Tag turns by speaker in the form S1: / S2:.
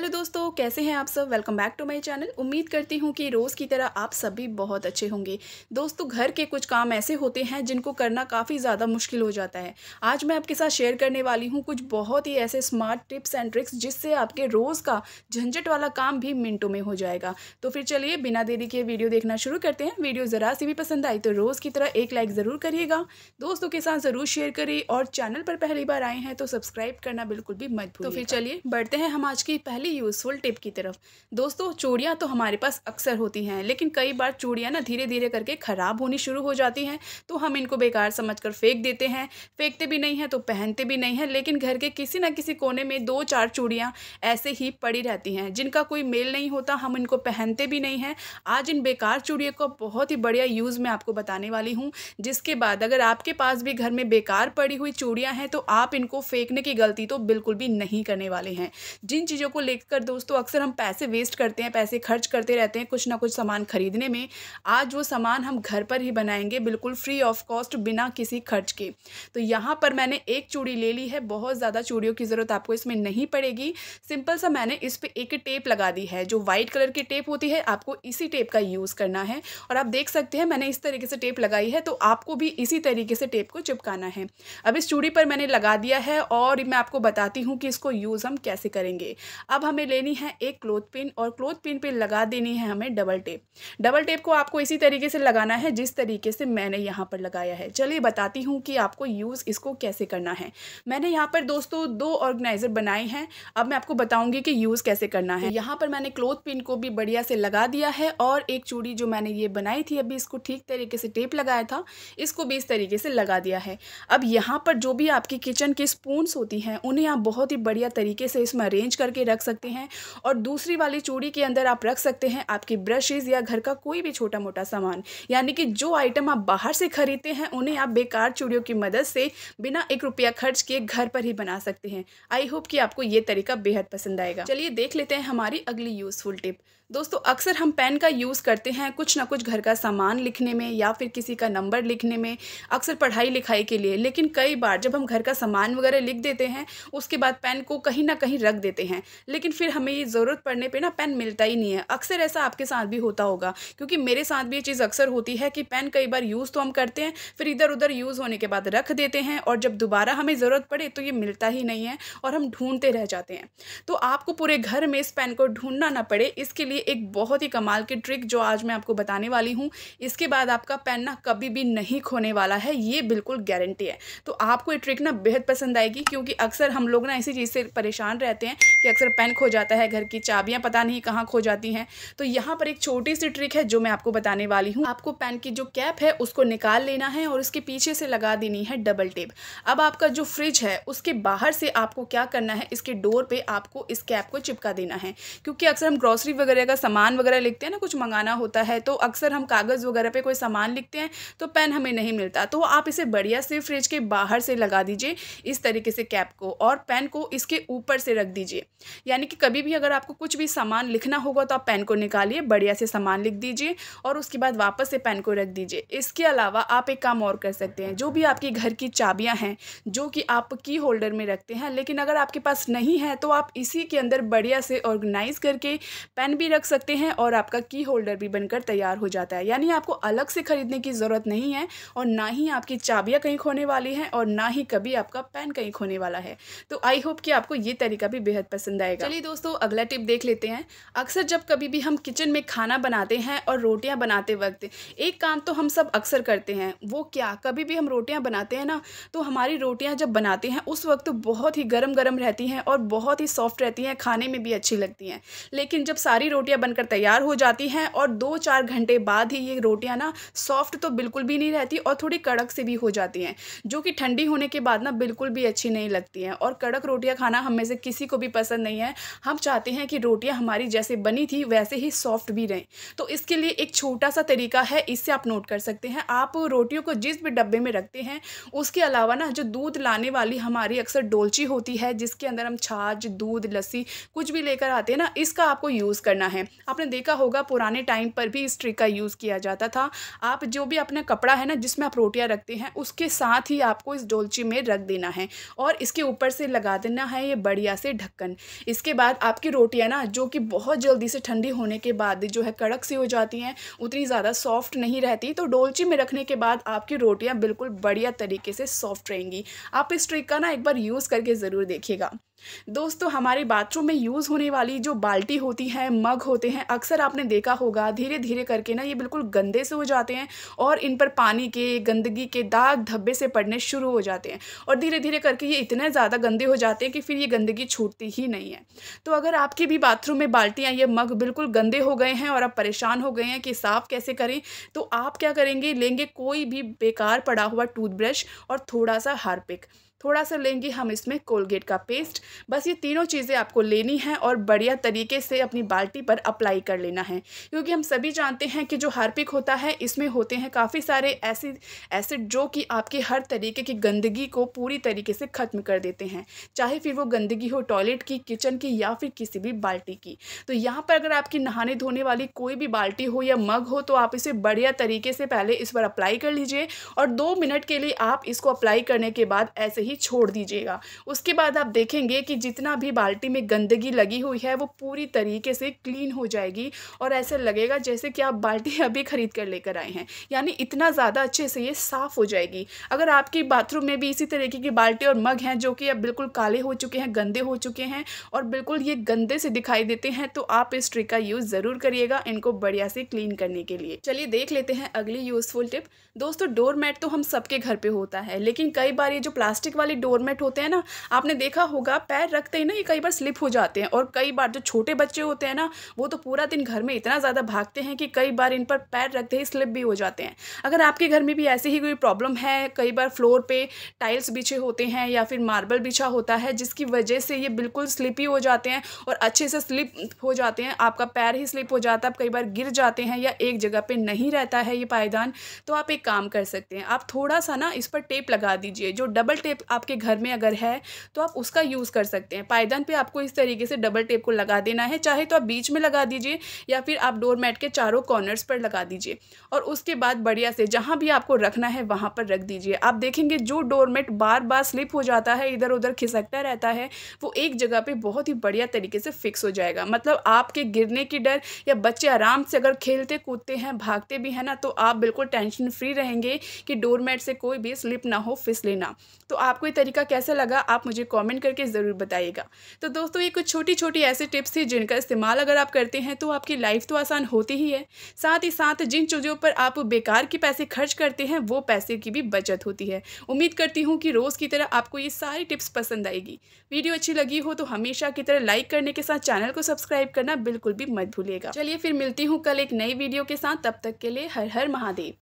S1: hello दोस्तों कैसे हैं आप सब welcome back to my channel उम्मीद करती हूँ कि रोज़ की तरह आप सभी बहुत अच्छे होंगे दोस्तों घर के कुछ काम ऐसे होते हैं जिनको करना काफ़ी ज़्यादा मुश्किल हो जाता है आज मैं आपके साथ शेयर करने वाली हूँ कुछ बहुत ही ऐसे स्मार्ट टिप्स एंड ट्रिक्स जिससे आपके रोज़ का झंझट वाला काम भी मिनटों में हो जाएगा तो फिर चलिए बिना देरी के वीडियो देखना शुरू करते हैं वीडियो ज़रा सी भी पसंद आई तो रोज़ की तरह एक लाइक ज़रूर करिएगा दोस्तों के साथ ज़रूर शेयर करिए और चैनल पर पहली बार आए हैं तो सब्सक्राइब करना बिल्कुल भी मत तो फिर चलिए बढ़ते हैं हम आज की पहली बड़ी यूज़फुल टिप की तरफ दोस्तों चूड़ियाँ तो हमारे पास अक्सर होती हैं लेकिन कई बार चूड़ियाँ ना धीरे धीरे करके ख़राब होनी शुरू हो जाती हैं तो हम इनको बेकार समझ कर फेंक देते हैं फेंकते भी नहीं हैं तो पहनते भी नहीं हैं लेकिन घर के किसी ना किसी कोने में दो चार चूड़ियाँ ऐसे ही पड़ी रहती हैं जिनका कोई मेल नहीं होता हम इनको पहनते भी नहीं हैं आज इन बेकार चूड़ियों को बहुत ही बढ़िया यूज़ मैं आपको बताने वाली हूँ जिसके बाद अगर आपके पास भी घर में बेकार पड़ी हुई चूड़ियाँ हैं तो आप इनको फेंकने की गलती तो बिल्कुल भी नहीं करने वाले हैं जिन चीज़ों को लेकर दोस्तों अक्सर हम पैसे वेस्ट करते हैं पैसे खर्च करते रहते हैं कुछ ना कुछ सामान खरीदने में आज वो सामान हम घर पर ही बनाएंगे बिल्कुल फ्री ऑफ कॉस्ट बिना किसी खर्च के तो यहाँ पर मैंने एक चूड़ी ले ली है बहुत ज़्यादा चूड़ियों की ज़रूरत आपको इसमें नहीं पड़ेगी सिंपल सा मैंने इस पर एक टेप लगा दी है जो वाइट कलर की टेप होती है आपको इसी टेप का यूज़ करना है और आप देख सकते हैं मैंने इस तरीके से टेप लगाई है तो आपको भी इसी तरीके से टेप को चिपकाना है अब इस चूड़ी पर मैंने लगा दिया है और मैं आपको बताती हूँ कि इसको यूज़ हम कैसे करेंगे अब अब हमें लेनी है एक क्लोथ पिन और क्लोथ पिन पे लगा देनी है हमें डबल टेप डबल टेप को आपको इसी तरीके से लगाना है जिस तरीके से मैंने यहाँ पर लगाया है चलिए बताती हूँ कि आपको यूज़ इसको कैसे करना है मैंने यहाँ पर दोस्तों दो ऑर्गेनाइज़र बनाए हैं अब मैं आपको बताऊँगी कि यूज़ कैसे करना है यहाँ पर मैंने क्लोथ पिन को भी बढ़िया से लगा दिया है और एक चूड़ी जो मैंने ये बनाई थी अभी इसको ठीक तरीके से टेप लगाया था इसको भी इस तरीके से लगा दिया है अब यहाँ पर जो भी आपकी किचन की स्पून्स होती हैं उन्हें आप बहुत ही बढ़िया तरीके से इसमें अरेंज करके रख सकते हैं और दूसरी वाली चूड़ी के अंदर आप रख सकते हैं आपके ब्रशेज़ या घर का कोई भी छोटा मोटा सामान यानी कि जो आइटम आप बाहर से खरीदते हैं उन्हें आप बेकार चूड़ियों की मदद से बिना एक रुपया खर्च किए घर पर ही बना सकते हैं आई होप कि आपको ये तरीका बेहद पसंद आएगा चलिए देख लेते हैं हमारी अगली यूज़फुल टिप दोस्तों अक्सर हम पेन का यूज़ करते हैं कुछ ना कुछ घर का सामान लिखने में या फिर किसी का नंबर लिखने में अक्सर पढ़ाई लिखाई के लिए लेकिन कई बार जब हम घर का सामान वगैरह लिख देते हैं उसके बाद पेन को कहीं ना कहीं रख देते हैं लेकिन फिर हमें ये ज़रूरत पड़ने पे ना पेन मिलता ही नहीं है अक्सर ऐसा आपके साथ भी होता होगा क्योंकि मेरे साथ भी ये चीज़ अक्सर होती है कि पेन कई बार यूज़ तो हम करते हैं फिर इधर उधर यूज़ होने के बाद रख देते हैं और जब दोबारा हमें ज़रूरत पड़े तो ये मिलता ही नहीं है और हम ढूंढते रह जाते हैं तो आपको पूरे घर में इस पेन को ढूंढना ना पड़े इसके लिए एक बहुत ही कमाल की ट्रिक जो आज मैं आपको बताने वाली हूँ इसके बाद आपका पेन ना कभी भी नहीं खोने वाला है ये बिल्कुल गारंटी है तो आपको ये ट्रिक ना बेहद पसंद आएगी क्योंकि अक्सर हम लोग ना इसी चीज़ से परेशान रहते हैं कि अक्सर पेन फ़ैन खो जाता है घर की चाबियां पता नहीं कहाँ खो जाती हैं तो यहाँ पर एक छोटी सी ट्रिक है जो मैं आपको बताने वाली हूँ आपको पैन की जो कैप है उसको निकाल लेना है और उसके पीछे से लगा देनी है डबल टेप अब आपका जो फ्रिज है उसके बाहर से आपको क्या करना है इसके डोर पर आपको इस कैप को चिपका देना है क्योंकि अक्सर हम ग्रॉसरी वगैरह का सामान वगैरह लिखते हैं ना कुछ मंगाना होता है तो अक्सर हम कागज़ वगैरह पर कोई सामान लिखते हैं तो पेन हमें नहीं मिलता तो आप इसे बढ़िया से फ्रिज के बाहर से लगा दीजिए इस तरीके से कैप को और पेन को इसके ऊपर से रख दीजिए यानी यानी कि कभी भी अगर आपको कुछ भी सामान लिखना होगा तो आप पेन को निकालिए बढ़िया से सामान लिख दीजिए और उसके बाद वापस से पेन को रख दीजिए इसके अलावा आप एक काम और कर सकते हैं जो भी आपके घर की चाबियाँ हैं जो कि आप की होल्डर में रखते हैं लेकिन अगर आपके पास नहीं है तो आप इसी के अंदर बढ़िया से ऑर्गेनाइज करके पेन भी रख सकते हैं और आपका की होल्डर भी बनकर तैयार हो जाता है यानी आपको अलग से ख़रीदने की ज़रूरत नहीं है और ना ही आपकी चाबियाँ कहीं खोने वाली हैं और ना ही कभी आपका पेन कहीं खोने वाला है तो आई होप कि आपको ये तरीका भी बेहद पसंद आएगा चलिए दोस्तों अगला टिप देख लेते हैं अक्सर जब कभी भी हम किचन में खाना बनाते हैं और रोटियां बनाते वक्त एक काम तो हम सब अक्सर करते हैं वो क्या कभी भी हम रोटियां बनाते हैं ना तो हमारी रोटियां जब बनाते हैं उस वक्त तो बहुत ही गर्म गर्म रहती हैं और बहुत ही सॉफ्ट रहती हैं खाने में भी अच्छी लगती हैं लेकिन जब सारी रोटियाँ बनकर तैयार हो जाती हैं और दो चार घंटे बाद ही ये रोटियाँ ना सॉफ्ट तो बिल्कुल भी नहीं रहती और थोड़ी कड़क से भी हो जाती हैं जो कि ठंडी होने के बाद ना बिल्कुल भी अच्छी नहीं लगती हैं और कड़क रोटियाँ खाना हमें से किसी को भी पसंद नहीं है हम चाहते हैं कि रोटियाँ हमारी जैसे बनी थी वैसे ही सॉफ्ट भी रहें तो इसके लिए एक छोटा सा तरीका है इससे आप नोट कर सकते हैं आप रोटियों को जिस भी डब्बे में रखते हैं उसके अलावा ना जो दूध लाने वाली हमारी अक्सर डोलची होती है जिसके अंदर हम छाछ दूध लस्सी कुछ भी लेकर आते हैं ना इसका आपको यूज़ करना है आपने देखा होगा पुराने टाइम पर भी इस ट्रिक का यूज़ किया जाता था आप जो भी अपना कपड़ा है ना जिसमें आप रोटियाँ रखते हैं उसके साथ ही आपको इस डोलची में रख देना है और इसके ऊपर से लगा देना है ये बढ़िया से ढक्कन इसके उसके बाद आपकी रोटियाँ ना जो कि बहुत जल्दी से ठंडी होने के बाद जो है कड़क सी हो जाती हैं उतनी ज़्यादा सॉफ्ट नहीं रहती तो डोलची में रखने के बाद आपकी रोटियाँ बिल्कुल बढ़िया तरीके से सॉफ्ट रहेंगी आप इस ट्रिक का ना एक बार यूज़ करके ज़रूर देखिएगा दोस्तों हमारे बाथरूम में यूज़ होने वाली जो बाल्टी होती है मग होते हैं अक्सर आपने देखा होगा धीरे धीरे करके ना ये बिल्कुल गंदे से हो जाते हैं और इन पर पानी के गंदगी के दाग धब्बे से पड़ने शुरू हो जाते हैं और धीरे धीरे करके ये इतने ज़्यादा गंदे हो जाते हैं कि फिर ये गंदगी छूटती ही नहीं है तो अगर आपके भी बाथरूम में बाल्टियाँ ये मग बिल्कुल गंदे हो गए हैं और आप परेशान हो गए हैं कि साफ़ कैसे करें तो आप क्या करेंगे लेंगे कोई भी बेकार पड़ा हुआ टूथब्रश और थोड़ा सा हार्पिक थोड़ा सा लेंगे हम इसमें कोलगेट का पेस्ट बस ये तीनों चीज़ें आपको लेनी है और बढ़िया तरीके से अपनी बाल्टी पर अप्लाई कर लेना है क्योंकि हम सभी जानते हैं कि जो हार्पिक होता है इसमें होते हैं काफ़ी सारे ऐसे एसिड जो कि आपके हर तरीके की गंदगी को पूरी तरीके से ख़त्म कर देते हैं चाहे फिर वो गंदगी हो टॉयलेट की किचन की या फिर किसी भी बाल्टी की तो यहाँ पर अगर आपकी नहाने धोने वाली कोई भी बाल्टी हो या मग हो तो आप इसे बढ़िया तरीके से पहले इस पर अप्लाई कर लीजिए और दो मिनट के लिए आप इसको अप्लाई करने के बाद ऐसे ही ही छोड़ दीजिएगा उसके बाद आप देखेंगे कि जितना भी बाल्टी में गंदगी लगी हुई है वो पूरी तरीके से क्लीन हो जाएगी और ऐसे लगेगा जैसे कि आप बाल्टी अभी ख़रीद कर लेकर आए हैं यानी इतना ज़्यादा अच्छे से ये साफ़ हो जाएगी अगर आपकी बाथरूम में भी इसी तरीके की बाल्टी और मग हैं जो कि अब बिल्कुल काले हो चुके हैं गंदे हो चुके हैं और बिल्कुल ये गंदे से दिखाई देते हैं तो आप इस ट्रिक का यूज़ ज़रूर करिएगा इनको बढ़िया से क्लीन करने के लिए चलिए देख लेते हैं अगली यूज़फुल टिप दोस्तों डोर मैट तो हम सबके घर पे होता है लेकिन कई बार ये जो प्लास्टिक वाले डोरमेट होते हैं ना आपने देखा होगा पैर रखते ही ना ये कई बार स्लिप हो जाते हैं और कई बार जो छोटे बच्चे होते हैं ना वो तो पूरा दिन घर में इतना ज़्यादा भागते हैं कि कई बार इन पर पैर रखते ही स्लिप भी हो जाते हैं अगर आपके घर में भी ऐसी ही कोई प्रॉब्लम है कई बार फ्लोर पर टाइल्स बिछे होते हैं या फिर मार्बल बिछा होता है जिसकी वजह से ये बिल्कुल स्लिप हो जाते हैं और अच्छे से स्लिप हो जाते हैं आपका पैर ही स्लिप हो जाता है आप कई बार गिर जाते हैं या एक जगह पर नहीं रहता है ये पायदान तो आप एक काम कर सकते हैं आप थोड़ा सा ना इस पर टेप लगा दीजिए जो डबल टेप आपके घर में अगर है तो आप उसका यूज़ कर सकते हैं पायदान पे आपको इस तरीके से डबल टेप को लगा देना है चाहे तो आप बीच में लगा दीजिए या फिर आप डोर मैट के चारों कॉर्नर्स पर लगा दीजिए और उसके बाद बढ़िया से जहाँ भी आपको रखना है वहाँ पर रख दीजिए आप देखेंगे जो डोरमेट बार बार स्लिप हो जाता है इधर उधर खिसकता रहता है वो एक जगह पर बहुत ही बढ़िया तरीके से फिक्स हो जाएगा मतलब आपके गिरने की डर या बच्चे आराम से अगर खेलते कूदते हैं भागते भी हैं ना तो आप बिल्कुल टेंशन फ्री रहेंगे कि डोरमेट से कोई भी स्लिप ना हो फिसले ना तो आप आपको ये तरीका कैसा लगा आप मुझे कमेंट करके ज़रूर बताइएगा तो दोस्तों ये कुछ छोटी छोटी ऐसी टिप्स थी जिनका इस्तेमाल अगर आप करते हैं तो आपकी लाइफ तो आसान होती ही है साथ ही साथ जिन चीज़ों पर आप बेकार के पैसे खर्च करते हैं वो पैसे की भी बचत होती है उम्मीद करती हूँ कि रोज़ की तरह आपको ये सारी टिप्स पसंद आएगी वीडियो अच्छी लगी हो तो हमेशा की तरह लाइक करने के साथ चैनल को सब्सक्राइब करना बिल्कुल भी मत भूलेगा चलिए फिर मिलती हूँ कल एक नई वीडियो के साथ तब तक के लिए हर हर महादेव